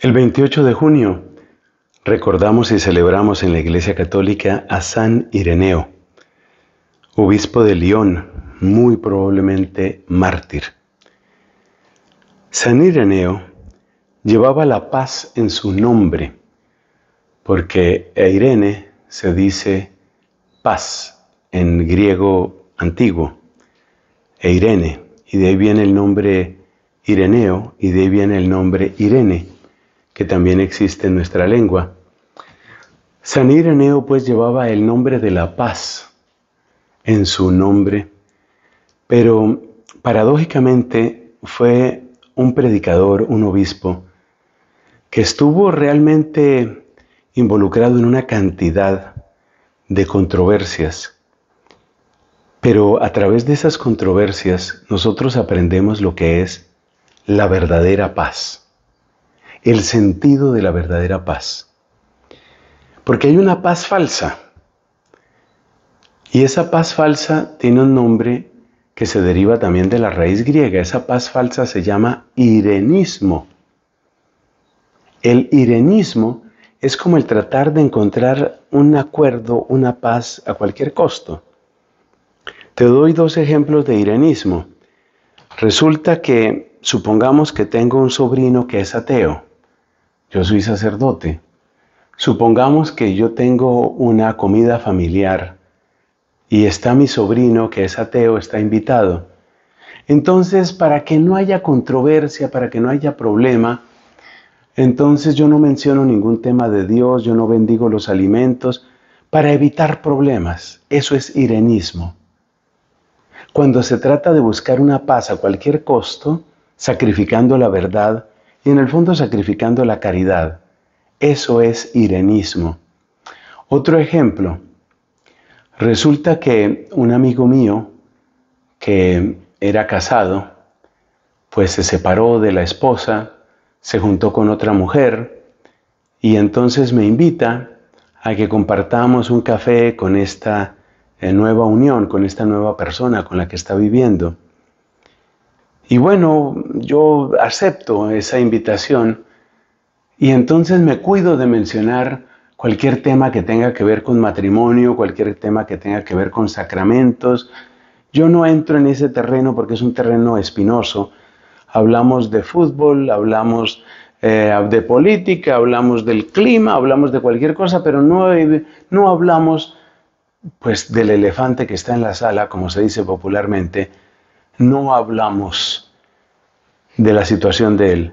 El 28 de junio recordamos y celebramos en la Iglesia Católica a San Ireneo, obispo de León, muy probablemente mártir. San Ireneo llevaba la paz en su nombre, porque Eirene Irene se dice paz en griego antiguo, Eirene, y de ahí viene el nombre Ireneo, y de ahí viene el nombre Irene que también existe en nuestra lengua. San Ireneo pues llevaba el nombre de la paz en su nombre, pero paradójicamente fue un predicador, un obispo, que estuvo realmente involucrado en una cantidad de controversias. Pero a través de esas controversias nosotros aprendemos lo que es la verdadera paz el sentido de la verdadera paz. Porque hay una paz falsa. Y esa paz falsa tiene un nombre que se deriva también de la raíz griega. Esa paz falsa se llama irenismo. El irenismo es como el tratar de encontrar un acuerdo, una paz a cualquier costo. Te doy dos ejemplos de irenismo. Resulta que supongamos que tengo un sobrino que es ateo yo soy sacerdote. Supongamos que yo tengo una comida familiar y está mi sobrino que es ateo, está invitado. Entonces, para que no haya controversia, para que no haya problema, entonces yo no menciono ningún tema de Dios, yo no bendigo los alimentos, para evitar problemas. Eso es irenismo. Cuando se trata de buscar una paz a cualquier costo, sacrificando la verdad, y en el fondo sacrificando la caridad. Eso es irenismo. Otro ejemplo. Resulta que un amigo mío que era casado, pues se separó de la esposa, se juntó con otra mujer y entonces me invita a que compartamos un café con esta eh, nueva unión, con esta nueva persona con la que está viviendo. Y bueno, yo acepto esa invitación y entonces me cuido de mencionar cualquier tema que tenga que ver con matrimonio, cualquier tema que tenga que ver con sacramentos. Yo no entro en ese terreno porque es un terreno espinoso. Hablamos de fútbol, hablamos eh, de política, hablamos del clima, hablamos de cualquier cosa, pero no, no hablamos pues del elefante que está en la sala, como se dice popularmente, no hablamos de la situación de Él.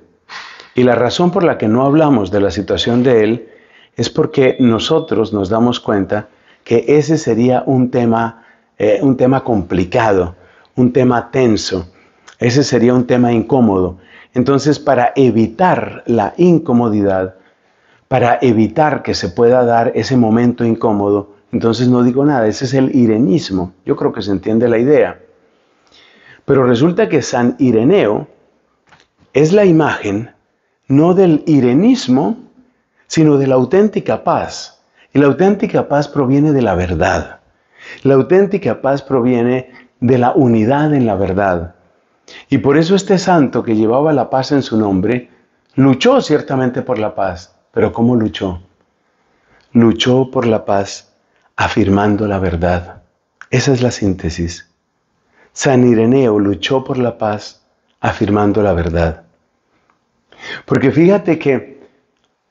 Y la razón por la que no hablamos de la situación de Él es porque nosotros nos damos cuenta que ese sería un tema, eh, un tema complicado, un tema tenso, ese sería un tema incómodo. Entonces, para evitar la incomodidad, para evitar que se pueda dar ese momento incómodo, entonces no digo nada, ese es el irenismo. Yo creo que se entiende la idea. Pero resulta que San Ireneo es la imagen no del irenismo, sino de la auténtica paz. Y la auténtica paz proviene de la verdad. La auténtica paz proviene de la unidad en la verdad. Y por eso este santo que llevaba la paz en su nombre, luchó ciertamente por la paz. Pero ¿cómo luchó? Luchó por la paz afirmando la verdad. Esa es la síntesis. San Ireneo luchó por la paz afirmando la verdad. Porque fíjate que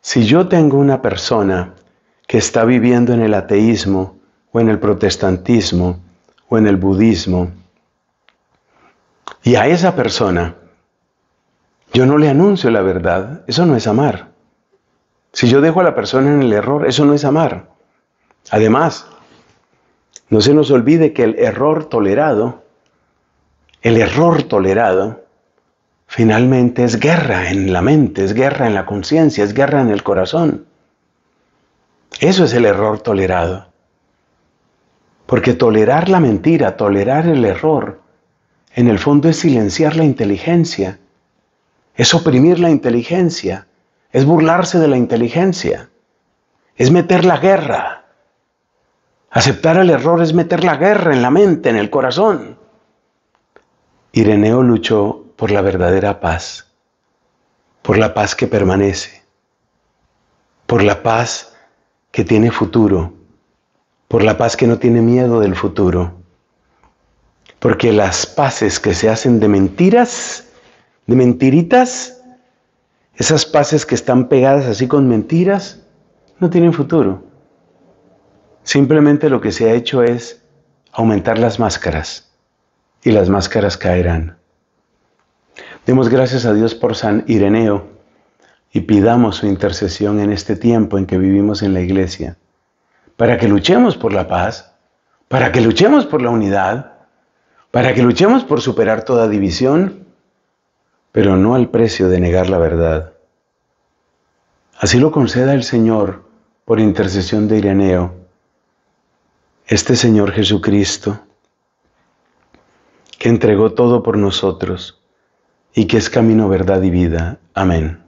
si yo tengo una persona que está viviendo en el ateísmo o en el protestantismo o en el budismo, y a esa persona yo no le anuncio la verdad, eso no es amar. Si yo dejo a la persona en el error, eso no es amar. Además, no se nos olvide que el error tolerado el error tolerado finalmente es guerra en la mente, es guerra en la conciencia, es guerra en el corazón. Eso es el error tolerado. Porque tolerar la mentira, tolerar el error, en el fondo es silenciar la inteligencia, es oprimir la inteligencia, es burlarse de la inteligencia, es meter la guerra. Aceptar el error es meter la guerra en la mente, en el corazón. Ireneo luchó por la verdadera paz, por la paz que permanece, por la paz que tiene futuro, por la paz que no tiene miedo del futuro, porque las paces que se hacen de mentiras, de mentiritas, esas paces que están pegadas así con mentiras, no tienen futuro. Simplemente lo que se ha hecho es aumentar las máscaras y las máscaras caerán. Demos gracias a Dios por San Ireneo y pidamos su intercesión en este tiempo en que vivimos en la iglesia, para que luchemos por la paz, para que luchemos por la unidad, para que luchemos por superar toda división, pero no al precio de negar la verdad. Así lo conceda el Señor por intercesión de Ireneo, este Señor Jesucristo que entregó todo por nosotros y que es camino, verdad y vida. Amén.